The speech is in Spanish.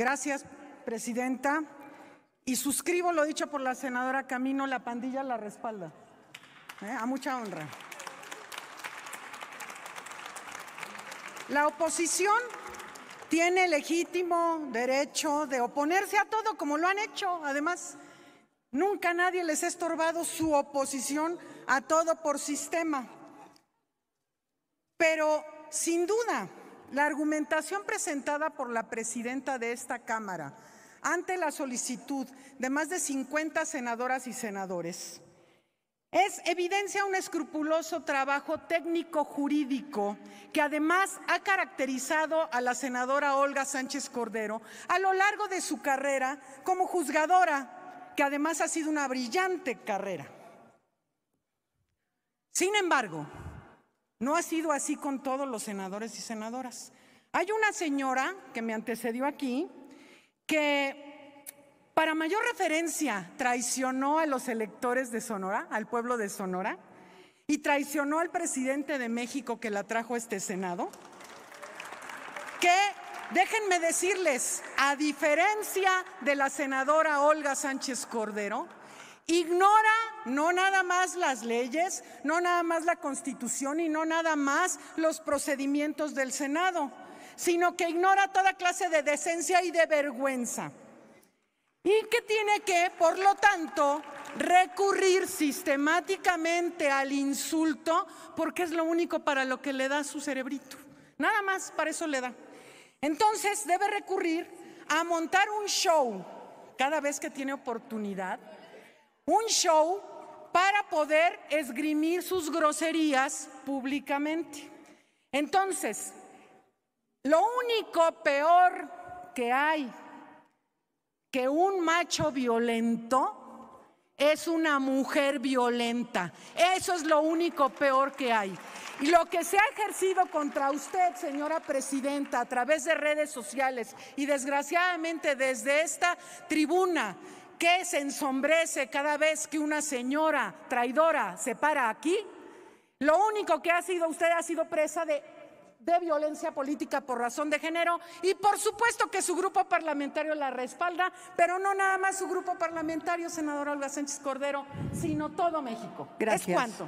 Gracias, presidenta. Y suscribo lo dicho por la senadora Camino, la pandilla la respalda. ¿eh? A mucha honra. La oposición tiene legítimo derecho de oponerse a todo, como lo han hecho. Además, nunca nadie les ha estorbado su oposición a todo por sistema. Pero, sin duda, la argumentación presentada por la presidenta de esta Cámara ante la solicitud de más de 50 senadoras y senadores es evidencia un escrupuloso trabajo técnico jurídico que además ha caracterizado a la senadora Olga Sánchez Cordero a lo largo de su carrera como juzgadora, que además ha sido una brillante carrera. Sin embargo, no ha sido así con todos los senadores y senadoras. Hay una señora que me antecedió aquí que, para mayor referencia, traicionó a los electores de Sonora, al pueblo de Sonora, y traicionó al presidente de México que la trajo a este Senado, que, déjenme decirles, a diferencia de la senadora Olga Sánchez Cordero, Ignora no nada más las leyes, no nada más la constitución y no nada más los procedimientos del Senado, sino que ignora toda clase de decencia y de vergüenza. Y que tiene que, por lo tanto, recurrir sistemáticamente al insulto porque es lo único para lo que le da su cerebrito. Nada más para eso le da. Entonces debe recurrir a montar un show cada vez que tiene oportunidad un show para poder esgrimir sus groserías públicamente. Entonces, lo único peor que hay que un macho violento es una mujer violenta. Eso es lo único peor que hay. Y lo que se ha ejercido contra usted, señora presidenta, a través de redes sociales y desgraciadamente desde esta tribuna que se ensombrece cada vez que una señora traidora se para aquí? Lo único que ha sido usted ha sido presa de, de violencia política por razón de género y por supuesto que su grupo parlamentario la respalda, pero no nada más su grupo parlamentario, senador Olga Sánchez Cordero, sino todo México. Gracias. cuánto?